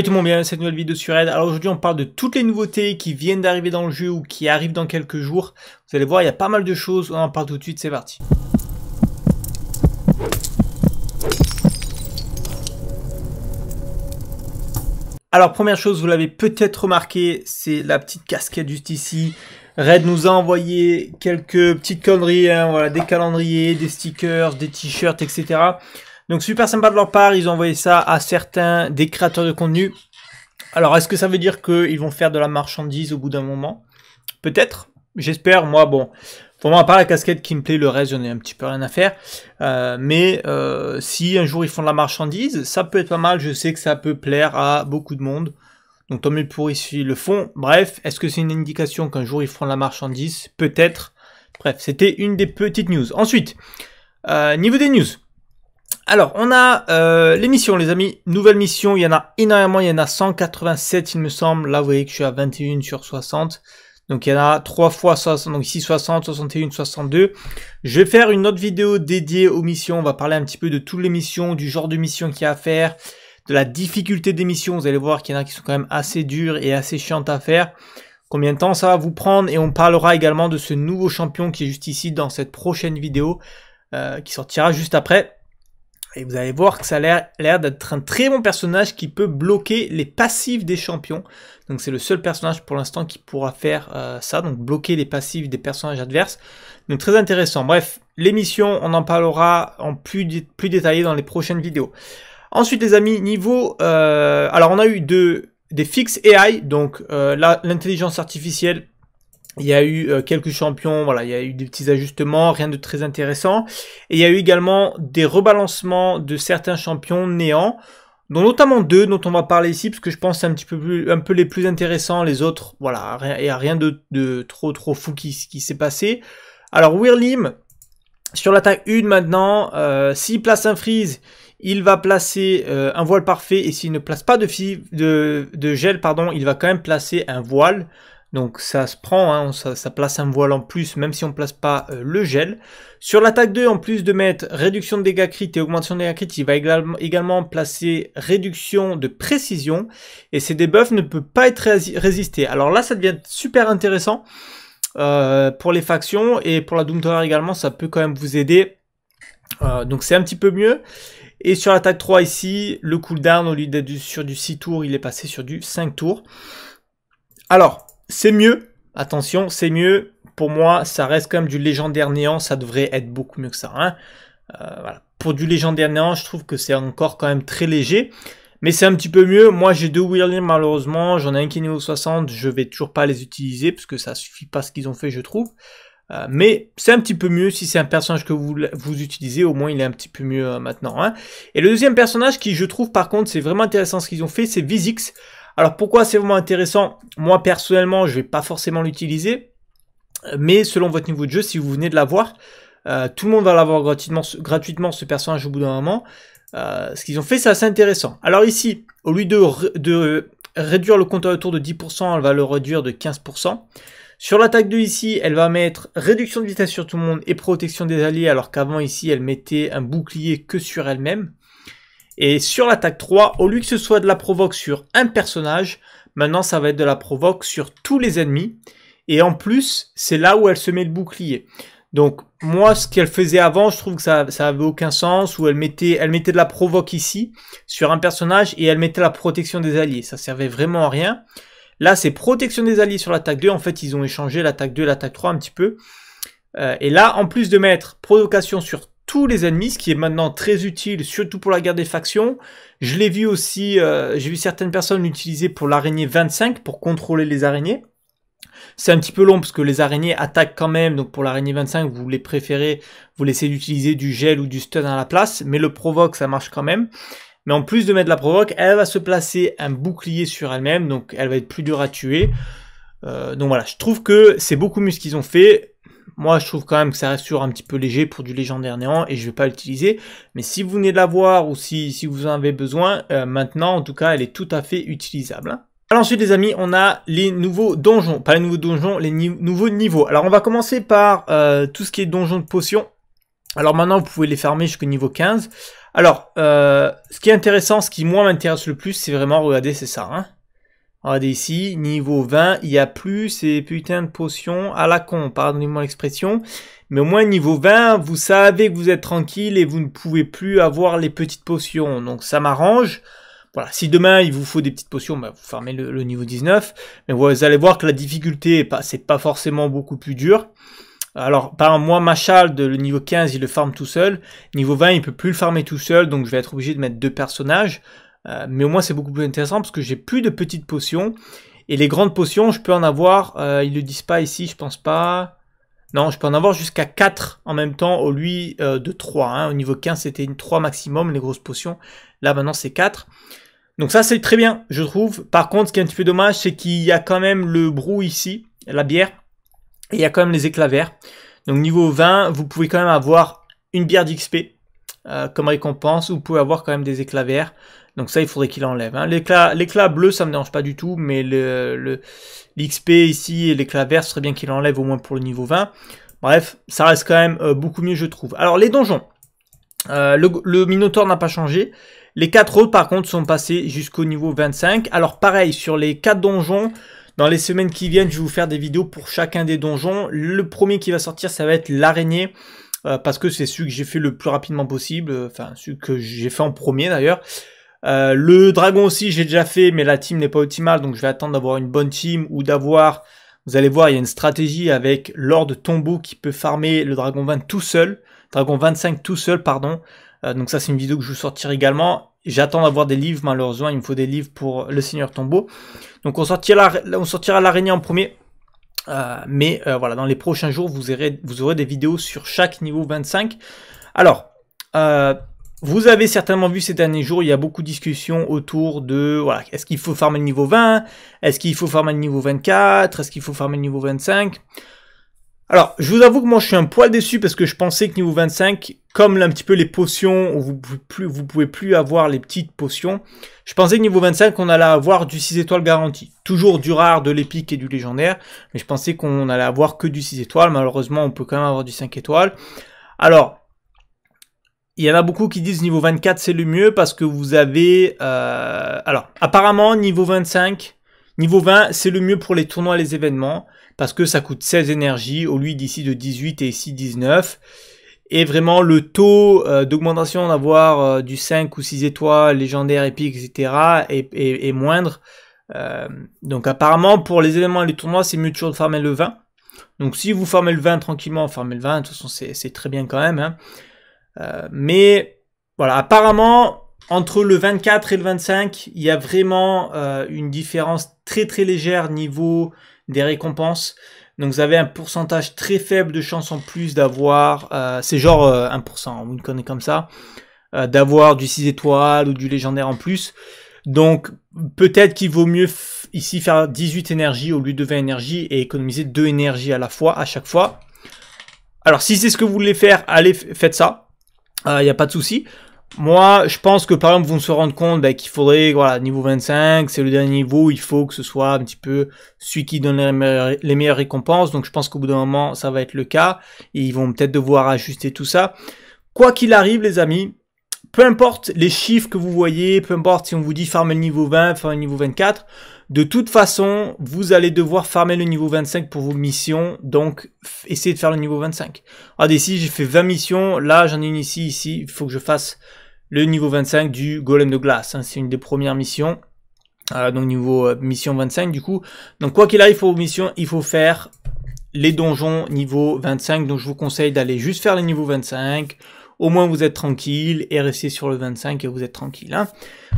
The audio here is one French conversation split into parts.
Et tout le monde bien cette nouvelle vidéo sur Red. Alors aujourd'hui on parle de toutes les nouveautés qui viennent d'arriver dans le jeu ou qui arrivent dans quelques jours. Vous allez voir, il y a pas mal de choses, on en parle tout de suite, c'est parti. Alors première chose, vous l'avez peut-être remarqué, c'est la petite casquette juste ici. Red nous a envoyé quelques petites conneries, hein, voilà, des calendriers, des stickers, des t-shirts, etc. Donc super sympa de leur part, ils ont envoyé ça à certains des créateurs de contenu. Alors est-ce que ça veut dire qu'ils vont faire de la marchandise au bout d'un moment Peut-être, j'espère, moi bon. Pour moi, à part la casquette qui me plaît, le reste, j'en ai un petit peu rien à faire. Euh, mais euh, si un jour ils font de la marchandise, ça peut être pas mal. Je sais que ça peut plaire à beaucoup de monde. Donc tant mieux pour ici le fond. Bref, est-ce que c'est une indication qu'un jour ils feront de la marchandise Peut-être. Bref, c'était une des petites news. Ensuite, euh, niveau des news. Alors, on a euh, les missions, les amis. Nouvelle mission, il y en a énormément. Il y en a 187, il me semble. Là, vous voyez que je suis à 21 sur 60. Donc, il y en a 3 fois 60. Donc, ici, 60, 61, 62. Je vais faire une autre vidéo dédiée aux missions. On va parler un petit peu de toutes les missions, du genre de mission qu'il y a à faire, de la difficulté des missions. Vous allez voir qu'il y en a qui sont quand même assez dures et assez chiantes à faire. Combien de temps ça va vous prendre Et on parlera également de ce nouveau champion qui est juste ici dans cette prochaine vidéo euh, qui sortira juste après. Et vous allez voir que ça a l'air d'être un très bon personnage qui peut bloquer les passifs des champions. Donc c'est le seul personnage pour l'instant qui pourra faire euh, ça, donc bloquer les passifs des personnages adverses. Donc très intéressant. Bref, l'émission, on en parlera en plus, plus détaillé dans les prochaines vidéos. Ensuite les amis, niveau... Euh, alors on a eu des fixes AI, donc euh, l'intelligence artificielle il y a eu euh, quelques champions, voilà, il y a eu des petits ajustements, rien de très intéressant. Et il y a eu également des rebalancements de certains champions néants, dont notamment deux dont on va parler ici, parce que je pense que c'est un petit peu un peu les plus intéressants. Les autres, voilà, il n'y a rien de, trop trop fou qui, qui s'est passé. Alors Wirlim, sur l'attaque 1 maintenant, euh, s'il place un freeze, il va placer euh, un voile parfait, et s'il ne place pas de, de, de, gel, pardon, il va quand même placer un voile. Donc ça se prend, hein, ça, place un voile en plus, même si on ne place pas euh, le gel. Sur l'attaque 2, en plus de mettre réduction de dégâts crit et augmentation de dégâts crit, il va également placer réduction de précision. Et ces debuffs ne peuvent pas être résistés. Alors là, ça devient super intéressant euh, pour les factions. Et pour la Doom Tower également, ça peut quand même vous aider. Euh, donc c'est un petit peu mieux. Et sur l'attaque 3 ici, le cooldown, au lieu d'être sur du 6 tours, il est passé sur du 5 tours. Alors, c'est mieux. Attention, c'est mieux. Pour moi, ça reste quand même du légendaire néant. Ça devrait être beaucoup mieux que ça. Hein. Euh, Pour du légendaire néant, je trouve que c'est encore quand même très léger. Mais c'est un petit peu mieux. Moi, j'ai deux Whirling malheureusement. J'en ai un qui est niveau 60. Je vais toujours pas les utiliser parce que ça suffit pas ce qu'ils ont fait, je trouve. Euh, mais c'est un petit peu mieux si c'est un personnage que vous, vous utilisez, au moins il est un petit peu mieux euh, maintenant. Hein. Et le deuxième personnage qui je trouve par contre c'est vraiment intéressant ce qu'ils ont fait, c'est Visix. Alors pourquoi c'est vraiment intéressant Moi personnellement, je vais pas forcément l'utiliser, mais selon votre niveau de jeu, si vous venez de l'avoir, euh, tout le monde va l'avoir gratuitement, gratuitement ce personnage au bout d'un moment. Euh, ce qu'ils ont fait, c'est assez intéressant. Alors ici, au lieu de, de réduire le compteur de tour de 10%, elle va le réduire de 15%. Sur l'attaque 2 ici, elle va mettre réduction de vitesse sur tout le monde et protection des alliés, alors qu'avant ici, elle mettait un bouclier que sur elle-même. Et sur l'attaque 3, au lieu que ce soit de la provoque sur un personnage, maintenant ça va être de la provoque sur tous les ennemis. Et en plus, c'est là où elle se met le bouclier. Donc moi, ce qu'elle faisait avant, je trouve que ça, ça avait aucun sens, où elle mettait, elle mettait de la provoque ici, sur un personnage, et elle mettait la protection des alliés. Ça servait vraiment à rien. Là, c'est protection des alliés sur l'attaque 2. En fait, ils ont échangé l'attaque 2 l'attaque 3 un petit peu. Euh, et là, en plus de mettre provocation sur tous les ennemis, ce qui est maintenant très utile, surtout pour la guerre des factions. Je l'ai vu aussi, euh, j'ai vu certaines personnes l'utiliser pour l'araignée 25, pour contrôler les araignées. C'est un petit peu long parce que les araignées attaquent quand même, donc pour l'araignée 25, vous les préférez, vous laissez d'utiliser du gel ou du stun à la place, mais le provoque, ça marche quand même. Mais en plus de mettre la provoque, elle va se placer un bouclier sur elle-même, donc elle va être plus dure à tuer. Euh, donc voilà, je trouve que c'est beaucoup mieux ce qu'ils ont fait. Moi, je trouve quand même que ça reste toujours un petit peu léger pour du légendaire néant et je vais pas l'utiliser. Mais si vous venez de l'avoir ou si, si, vous en avez besoin, euh, maintenant, en tout cas, elle est tout à fait utilisable. Alors hein. ensuite les amis, on a les nouveaux donjons, pas les nouveaux donjons, les nouveaux niveaux. Alors on va commencer par euh, tout ce qui est donjon de potions. Alors maintenant vous pouvez les fermer jusqu'au niveau 15. Alors euh, ce qui est intéressant, ce qui moi m'intéresse le plus, c'est vraiment, regardez c'est ça. Hein. Regardez ah, ici, niveau 20, il n'y a plus ces putains de potions à ah, la con, pardonnez-moi l'expression. Mais au moins niveau 20, vous savez que vous êtes tranquille et vous ne pouvez plus avoir les petites potions. Donc ça m'arrange. Voilà, si demain il vous faut des petites potions, bah, vous farmez le, niveau 19. Mais vous allez voir que la difficulté, c'est pas forcément beaucoup plus dur. Alors, par exemple, moi, Machal, de le niveau 15, il le farme tout seul. Niveau 20, il peut plus le farmer tout seul, donc je vais être obligé de mettre deux personnages. Euh, mais au moins c'est beaucoup plus intéressant parce que j'ai plus de petites potions. Et les grandes potions, je peux en avoir, euh, ils le disent pas ici, je pense pas. Non, je peux en avoir jusqu'à 4 en même temps au lieu euh, de 3. Hein. Au niveau 15, c'était une 3 maximum, les grosses potions. Là, maintenant, c'est 4. Donc ça, c'est très bien, je trouve. Par contre, ce qui est un petit peu dommage, c'est qu'il y a quand même le brou ici, la bière. Et il y a quand même les éclats verts. Donc niveau 20, vous pouvez quand même avoir une bière d'XP euh, comme récompense, vous pouvez avoir quand même des éclats verts. Donc ça, il faudrait qu'il enlève. Hein. L'éclat bleu, ça me dérange pas du tout, mais le l'XP ici et l'éclat vert, ce serait bien qu'il enlève au moins pour le niveau 20. Bref, ça reste quand même euh, beaucoup mieux, je trouve. Alors les donjons. Euh, le, le Minotaur n'a pas changé. Les 4 autres, par contre, sont passés jusqu'au niveau 25. Alors pareil, sur les 4 donjons, dans les semaines qui viennent, je vais vous faire des vidéos pour chacun des donjons. Le premier qui va sortir, ça va être l'araignée. Euh, parce que c'est celui que j'ai fait le plus rapidement possible, euh, enfin celui que j'ai fait en premier d'ailleurs. Euh, le dragon aussi j'ai déjà fait, mais la team n'est pas optimale, donc je vais attendre d'avoir une bonne team ou d'avoir, vous allez voir, il y a une stratégie avec Lord Tombeau qui peut farmer le dragon 20 tout seul, dragon 25 tout seul, pardon. donc ça c'est une vidéo que je vous sortir également. J'attends d'avoir des livres, malheureusement il me faut des livres pour le Seigneur Tombeau. Donc on sortira l'araignée en premier. Euh, mais euh, voilà, dans les prochains jours, vous aurez, vous aurez des vidéos sur chaque niveau 25. Alors, euh, vous avez certainement vu ces derniers jours, il y a beaucoup de discussions autour de, voilà, est-ce qu'il faut farmer le niveau 20 Est-ce qu'il faut farmer le niveau 24 Est-ce qu'il faut farmer le niveau 25 alors, je vous avoue que moi, je suis un poil déçu parce que je pensais que niveau 25, comme un petit peu les potions, vous pouvez plus, vous pouvez plus avoir les petites potions, je pensais que niveau 25, on allait avoir du 6 étoiles garanti. Toujours du rare, de l'épique et du légendaire, mais je pensais qu'on allait avoir que du 6 étoiles. Malheureusement, on peut quand même avoir du 5 étoiles. Alors, il y en a beaucoup qui disent niveau 24, c'est le mieux parce que vous avez... Euh, alors, apparemment, niveau 25, Niveau 20, c'est le mieux pour les tournois et les événements, parce que ça coûte 16 énergies, au lieu d'ici de 18 et ici 19. Et vraiment, le taux euh, d'augmentation d'avoir euh, du 5 ou 6 étoiles, légendaires, épiques, etc. est, moindre. Euh, donc apparemment, pour les événements et les tournois, c'est mieux toujours de farmer le 20. Donc si vous farmez le 20 tranquillement, farmez le 20, de toute façon c'est très bien quand même. Hein. mais voilà, apparemment, entre le 24 et le 25, il y a vraiment euh, une différence très très légère niveau des récompenses. Donc vous avez un pourcentage très faible de chance en plus d'avoir, euh, c'est genre 1%, euh, on connaît comme ça, d'avoir du 6 étoiles ou du légendaire en plus. Donc peut-être qu'il vaut mieux ici faire 18 énergies au lieu de 20 énergies et économiser 2 énergies à la fois, à chaque fois. Alors si c'est ce que vous voulez faire, allez, faites ça, il n'y a pas de souci. Moi, je pense que par exemple, vous se rendre compte ben, qu'il faudrait, voilà, niveau 25, c'est le dernier niveau, il faut que ce soit un petit peu celui qui donne les meilleures, récompenses. Donc je pense qu'au bout d'un moment, ça va être le cas. Et ils vont peut-être devoir ajuster tout ça. Quoi qu'il arrive, les amis, peu importe les chiffres que vous voyez, peu importe si on vous dit farmer le niveau 20, farmer le niveau 24, de toute façon, vous allez devoir farmer le niveau 25 pour vos missions, donc essayez de faire le niveau 25. Regardez, ici, j'ai fait 20 missions, là, j'en ai une ici, ici, il faut que je fasse le niveau 25 du Golem de Glace. Hein. c'est une des premières missions. Euh, donc niveau euh, mission 25 du coup. Donc quoi qu'il arrive faut mission, il faut faire les donjons niveau 25. Donc je vous conseille d'aller juste faire les niveau 25. Au moins vous êtes tranquille et restez sur le 25 et vous êtes tranquille. Hein.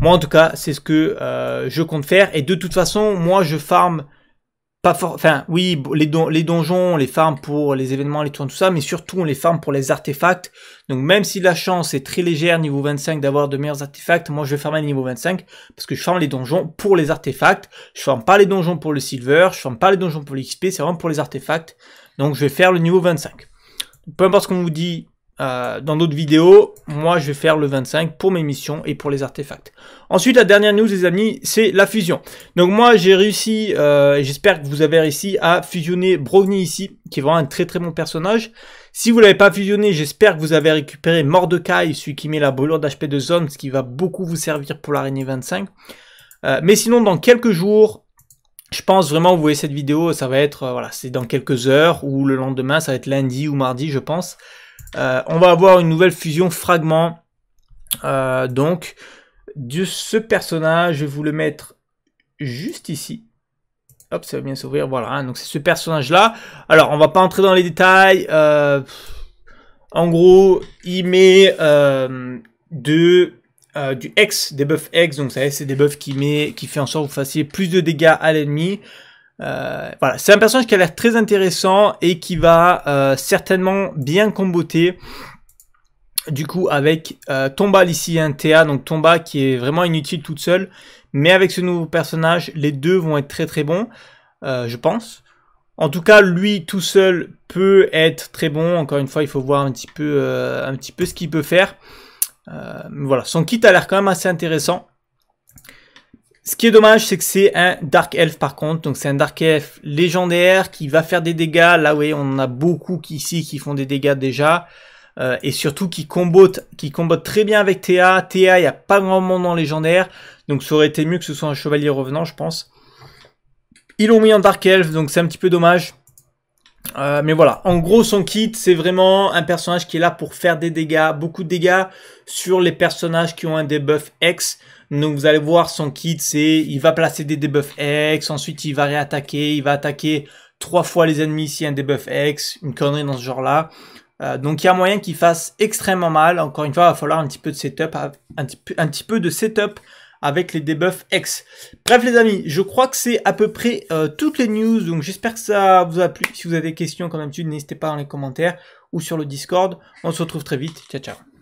Moi en tout cas c'est ce que euh, je compte faire. Et de toute façon moi je farme pas fort enfin oui les, les donjons, les farms pour les événements, les tours, tout ça, mais surtout on les farme pour les artefacts. Donc même si la chance est très légère niveau 25 d'avoir de meilleurs artefacts, moi je vais farmer niveau 25 parce que je farme les donjons pour les artefacts. Je farme pas les donjons pour le silver, je farme pas les donjons pour l'XP, c'est vraiment pour les artefacts. Donc je vais faire le niveau 25. Peu importe ce qu'on vous dit, euh, dans d'autres vidéos, moi je vais faire le 25 pour mes missions et pour les artefacts. Ensuite, la dernière news les amis, c'est la fusion. Donc moi j'ai réussi, euh, j'espère que vous avez réussi à fusionner Brogni ici, qui est vraiment un très très bon personnage. Si vous l'avez pas fusionné, j'espère que vous avez récupéré Mordekai celui qui met la brûlure d'HP de zone, ce qui va beaucoup vous servir pour l'araignée 25. Euh, mais sinon, dans quelques jours, je pense vraiment, vous voyez cette vidéo, ça va être, euh, voilà, c'est dans quelques heures, ou le lendemain, ça va être lundi ou mardi, je pense. Euh, on va avoir une nouvelle fusion fragment. Euh, donc, de ce personnage, je vais vous le mettre juste ici. Hop, ça va bien s'ouvrir. Voilà, hein. donc c'est ce personnage-là. Alors, on va pas entrer dans les détails. Euh, en gros, il met du X, des buffs X. Donc, ça c'est des buffs qui, met, qui fait en sorte que vous fassiez plus de dégâts à l'ennemi. Euh, voilà, c'est un personnage qui a l'air très intéressant et qui va euh, certainement bien comboter du coup avec euh, Tombal ici un Théa, donc Tomba qui est vraiment inutile toute seule, mais avec ce nouveau personnage, les deux vont être très très bons, euh, je pense. En tout cas, lui tout seul peut être très bon. Encore une fois, il faut voir un petit peu, un petit peu ce qu'il peut faire. voilà, son kit a l'air quand même assez intéressant. Ce qui est dommage, c'est que c'est un Dark Elf par contre. Donc c'est un Dark Elf légendaire qui va faire des dégâts. Là, oui, on a beaucoup ici qui font des dégâts déjà. Euh, et surtout qui combote, qui très bien avec Théa. Théa, il n'y a pas grand monde en légendaire. Donc ça aurait été mieux que ce soit un chevalier revenant, je pense. Ils l'ont mis en Dark Elf, donc c'est un petit peu dommage. Euh, mais voilà, en gros son kit c'est vraiment un personnage qui est là pour faire des dégâts, beaucoup de dégâts sur les personnages qui ont un debuff X. Donc vous allez voir son kit, c'est il va placer des debuffs X, ensuite il va réattaquer, il va attaquer trois fois les ennemis si un debuff X, une connerie dans ce genre-là. Euh, donc il y a moyen qu'il fasse extrêmement mal. Encore une fois, il va falloir un petit peu de setup, un petit un petit peu de setup avec les debuffs X. Bref les amis, je crois que c'est à peu près euh, toutes les news, donc j'espère que ça vous a plu. Si vous avez des questions comme d'habitude, n'hésitez pas dans les commentaires ou sur le Discord. On se retrouve très vite, ciao ciao.